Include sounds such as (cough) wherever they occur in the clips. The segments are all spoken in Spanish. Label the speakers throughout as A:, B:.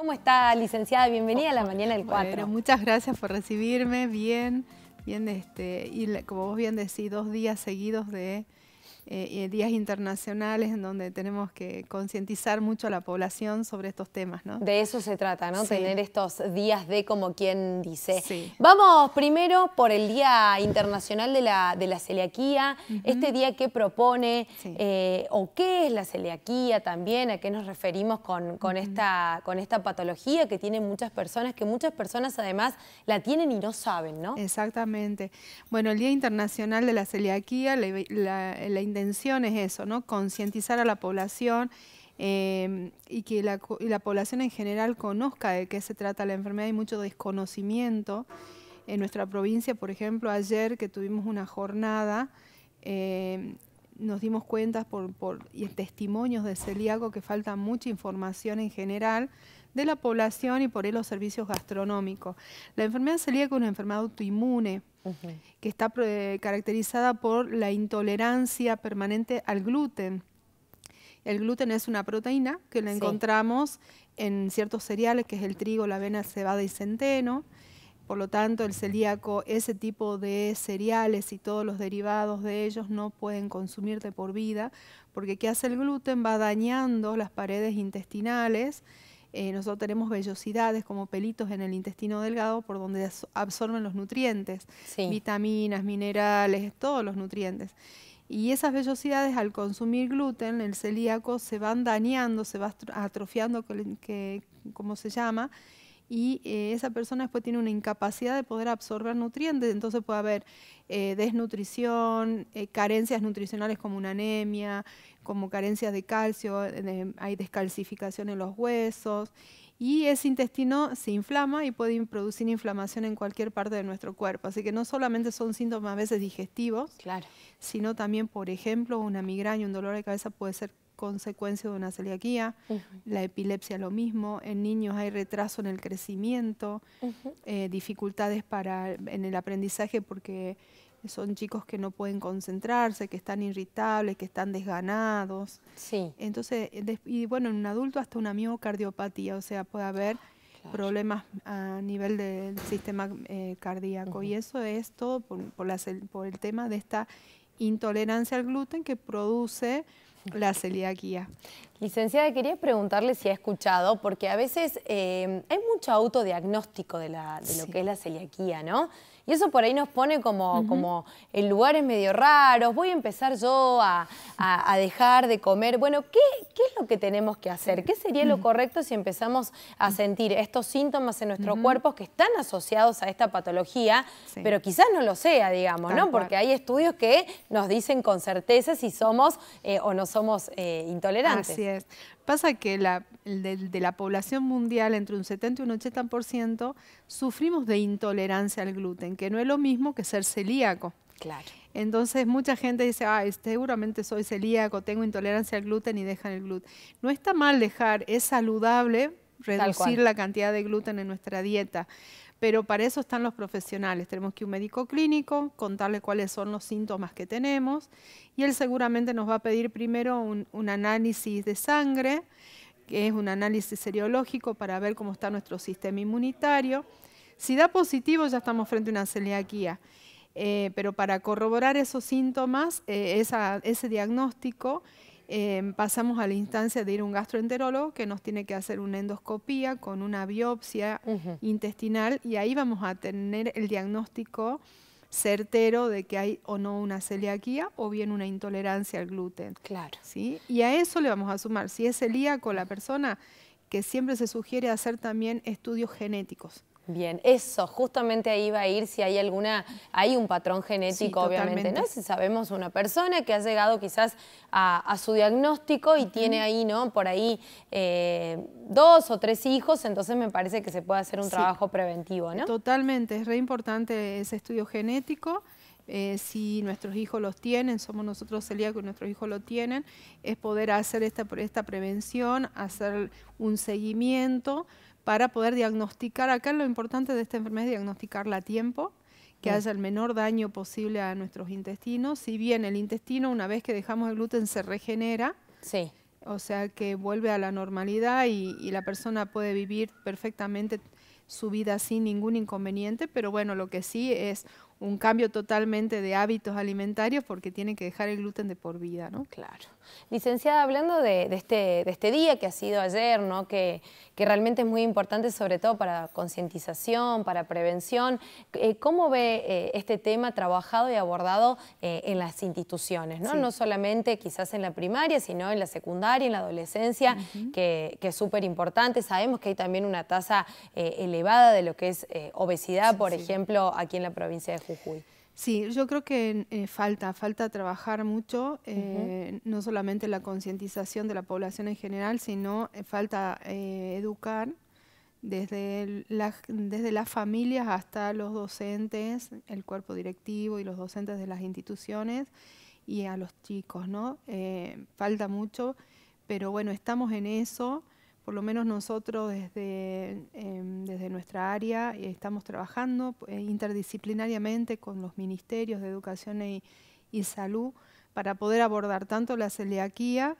A: ¿Cómo está, licenciada? Bienvenida a la mañana del 4. Bueno, muchas gracias por recibirme. Bien, bien, este, y como vos bien decís, dos días seguidos de eh, días internacionales en donde tenemos que concientizar mucho a la población sobre estos
B: temas. ¿no? De eso se trata, ¿no? Tener estos días de como quien dice. Vamos primero por el Día Internacional de la, de la Celiaquía, este día que propone eh, o qué es la celiaquía también, a qué nos referimos con, con, esta, con esta patología que tienen muchas personas, que muchas personas además la tienen y no saben, ¿no? Exactamente. Bueno, el Día Internacional de la Celiaquía, la, la,
A: es eso, ¿no? Concientizar a la población em, y que la, población en general conozca de qué se trata la enfermedad. Hay mucho desconocimiento. En nuestra provincia, por ejemplo, ayer que tuvimos una jornada, em, nos dimos cuenta por, testimonios de celíaco que falta mucha información en general de la población y por ahí los servicios gastronómicos. La enfermedad celíaca es una enfermedad autoinmune que está eh, caracterizada por la intolerancia permanente al gluten. El gluten es una proteína que la encontramos en ciertos cereales, que es el trigo, la avena, cebada y centeno. Por lo tanto, el celíaco, ese tipo de cereales y todos los derivados de ellos no pueden consumirte por vida, porque ¿qué hace el gluten? Va dañando las paredes intestinales. Eh, nosotros tenemos vellosidades como pelitos en el intestino delgado por donde absorben los nutrientes, vitaminas, minerales, todos los nutrientes. Y esas vellosidades al consumir gluten, el celíaco, se van dañando, se va atrofiando, que, se llama, y eh, esa persona después tiene una incapacidad de poder absorber nutrientes, entonces puede haber eh, desnutrición, eh, carencias nutricionales como una anemia, como carencias de calcio, hay descalcificación en los huesos y ese intestino se inflama y puede producir inflamación en cualquier parte de nuestro cuerpo. Así que no solamente son síntomas a veces digestivos, claro. sino también, por ejemplo, una migraña, un dolor de cabeza puede ser consecuencia de una celiaquía, la epilepsia lo mismo, en niños hay retraso en el crecimiento, eh, dificultades para, en el aprendizaje porque son chicos que no pueden concentrarse, que están irritables, que están desganados. Sí. Entonces, eh, y bueno, en un adulto hasta una miocardiopatía, o sea, puede haber problemas a nivel del sistema eh, cardíaco. Y eso es todo por, por, por, el tema de esta intolerancia al gluten que
B: produce la celiaquía. Licenciada, quería preguntarle si ha escuchado, porque a veces em, hay mucho autodiagnóstico de, de lo que es la celiaquía, ¿no? Y eso por ahí nos pone como, en lugares medio raros, voy a empezar yo a, dejar de comer. Bueno, ¿qué, es lo que tenemos que hacer? ¿Qué sería lo correcto si empezamos a sentir estos síntomas en nuestro cuerpos cuerpo que están asociados a esta patología, pero quizás no lo sea, digamos, ¿no? Porque hay estudios que nos dicen con certeza si somos eh, o no somos eh, intolerantes. Pasa que la, de, la
A: población mundial, entre un 70 y un 80%, sufrimos de intolerancia al gluten, que no es lo mismo que ser celíaco. Claro. Entonces mucha gente dice, ah, seguramente soy celíaco, tengo intolerancia al gluten y dejan el gluten. No está mal dejar, es saludable reducir la cantidad de gluten en nuestra dieta. Pero para eso están los profesionales. Tenemos que un médico clínico, contarle cuáles son los síntomas que tenemos y él seguramente nos va a pedir primero un, análisis de sangre, que es un análisis seriológico para ver cómo está nuestro sistema inmunitario. Si da positivo ya estamos frente a una celiaquía. Eh, pero para corroborar esos síntomas, eh, ese diagnóstico, Em, pasamos a la instancia de ir a un gastroenterólogo que nos tiene que hacer una endoscopía con una biopsia intestinal y ahí vamos a tener el diagnóstico certero de que hay o no una celiaquía o bien una intolerancia al gluten. Claro. ¿sí? Y a eso le vamos a sumar, si es celíaco la persona, que siempre se sugiere hacer también estudios genéticos
B: Bien, eso, justamente ahí va a ir si hay alguna, hay un patrón genético, obviamente, ¿no? Si sabemos una persona que ha llegado quizás a, su diagnóstico y tiene ahí, ¿no? Por ahí eh, dos o tres hijos, entonces me parece que se puede hacer un trabajo preventivo, ¿no?
A: Totalmente, es re importante ese estudio genético. Eh, si nuestros hijos los tienen, somos nosotros celíacos que nuestros hijos lo tienen, es poder hacer esta, esta prevención, hacer un seguimiento para poder diagnosticar. Acá lo importante de esta enfermedad es diagnosticarla a tiempo, que haya el menor daño posible a nuestros intestinos. Si bien el intestino, una vez que dejamos el gluten, se regenera, sí. o sea que vuelve a la normalidad y la persona puede vivir perfectamente su vida sin ningún inconveniente, pero bueno, lo que sí es un cambio totalmente de hábitos alimentarios porque tienen que dejar el gluten de por vida,
B: ¿no? Claro. Licenciada, hablando de, este, este, día que ha sido ayer, ¿no? Que, realmente es muy importante sobre todo para concientización, para prevención, eh, ¿cómo ve eh, este tema trabajado y abordado eh, en las instituciones? ¿no? solamente quizás en la primaria, sino en la secundaria, en la adolescencia, que, que es súper importante. Sabemos que hay también una tasa elevada de lo que es obesidad, por ejemplo, aquí en la provincia de
A: Sí, yo creo que eh, falta, falta trabajar mucho, eh, no solamente la concientización de la población en general, sino eh, falta educar desde, desde las familias hasta los docentes, el cuerpo directivo y los docentes de las instituciones y a los chicos, ¿no? falta mucho, pero bueno, estamos en eso por lo menos nosotros desde, em, nuestra área eh, estamos trabajando eh, interdisciplinariamente con los ministerios de educación y, e, y salud para poder abordar tanto la celiaquía,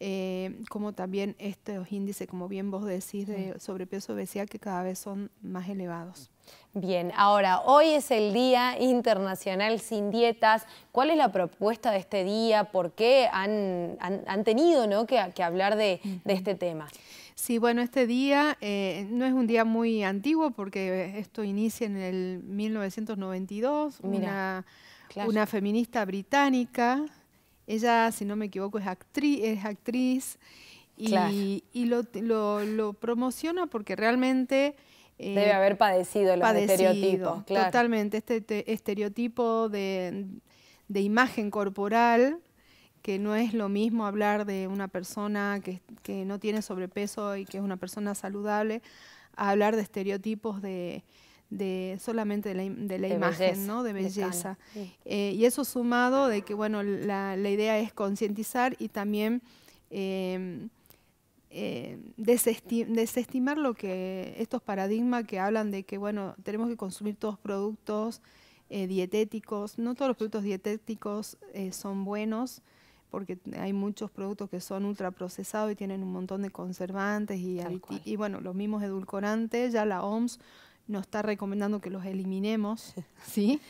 A: eh, como también estos índices, como bien vos decís,
B: de mm. sobrepeso obesidad que cada vez son más elevados. Bien, ahora, hoy es el Día Internacional Sin Dietas. ¿Cuál es la propuesta de este día? ¿Por qué han, tenido ¿no? que, hablar de, este tema? Sí, bueno, este
A: día eh, no es un día muy antiguo porque esto inicia en el 1992. una, una feminista británica ella, si no me equivoco, es actriz, es actriz y, lo, promociona porque realmente... Eh, Debe haber padecido los estereotipos. Totalmente, este estereotipo de, imagen corporal, que no es lo mismo hablar de una persona que, que, no tiene sobrepeso y que es una persona saludable, a hablar de estereotipos de de solamente de la, imagen, De belleza. y eso sumado de que, bueno, la, idea es concientizar y también em, eh, desestimar lo que estos paradigmas que hablan de que, bueno, tenemos que consumir todos productos eh, dietéticos. No todos los productos dietéticos eh, son buenos porque hay muchos productos que son ultraprocesados y tienen un montón de conservantes y, y bueno, los mismos edulcorantes, ya la OMS nos está recomendando que los eliminemos, (laughs) ¿sí?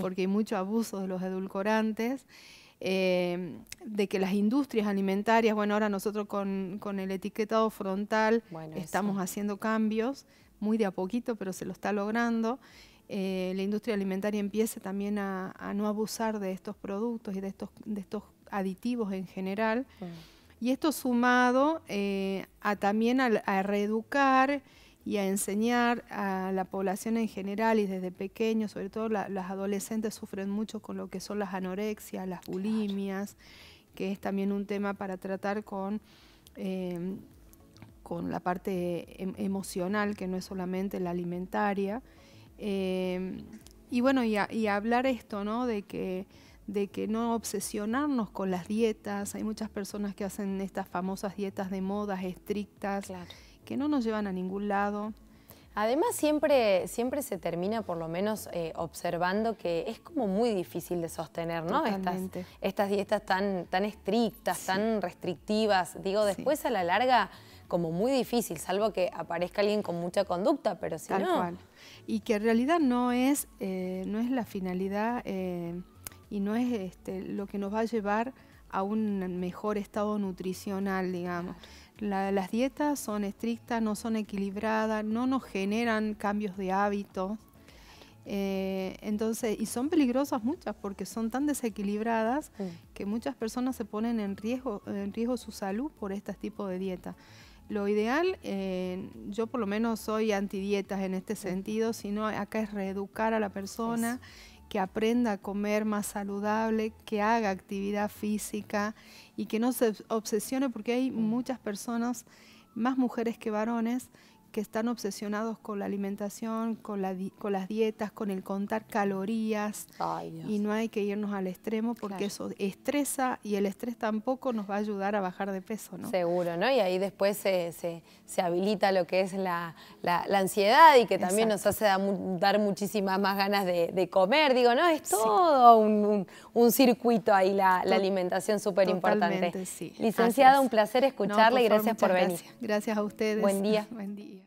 A: Porque hay mucho abuso de los edulcorantes, eh, de que las industrias alimentarias, bueno, ahora nosotros con, el etiquetado frontal estamos haciendo cambios, muy de a poquito, pero se lo está logrando. Eh, la industria alimentaria empiece también a, no abusar de estos productos y de estos, de estos aditivos en general. Mm. Y esto sumado eh, a también a reeducar y a enseñar a la población en general y desde pequeños, sobre todo las adolescentes sufren mucho con lo que son las anorexias, las bulimias, que es también un tema para tratar con, em, con la parte em, emocional, que no es solamente la alimentaria. Em, y bueno, y, hablar esto, ¿no? De que, de que no obsesionarnos con las dietas. Hay muchas personas que hacen estas famosas dietas de modas estrictas. Claro que no nos llevan a ningún lado.
B: Además siempre, siempre se termina por lo menos eh, observando que es como muy difícil de sostener, ¿no? Estas, dietas tan, tan estrictas, tan restrictivas. Digo, después a la larga como muy difícil, salvo que aparezca alguien con mucha conducta, pero si no... Y que en realidad no
A: es, eh, no es la finalidad eh, y no es este, lo que nos va a llevar a un mejor estado nutricional, digamos. las dietas son estrictas, no son equilibradas, no nos generan cambios de hábitos. Eh, entonces, y son peligrosas muchas porque son tan desequilibradas que muchas personas se ponen en riesgo, en riesgo su salud por este tipo de dieta. Lo ideal, eh, yo por lo menos soy dietas en este sentido, sino acá es reeducar a la persona que aprenda a comer más saludable, que haga actividad física y que no se obsesione porque hay mm. muchas personas, más mujeres que varones, que están obsesionados con la alimentación, con, las dietas, con el contar calorías. y no hay que irnos al extremo porque eso estresa y el estrés
B: tampoco nos va a ayudar a bajar de peso, ¿no? Seguro, ¿no? Y ahí después se, habilita lo que es la, ansiedad y que también nos hace dar muchísimas más ganas de, comer. Digo, no, es todo un, circuito ahí la, alimentación súper importante. Sí. Licenciada, un placer escucharla y gracias por venir. Gracias. gracias a ustedes. Buen día. (laughs)
A: Buen día.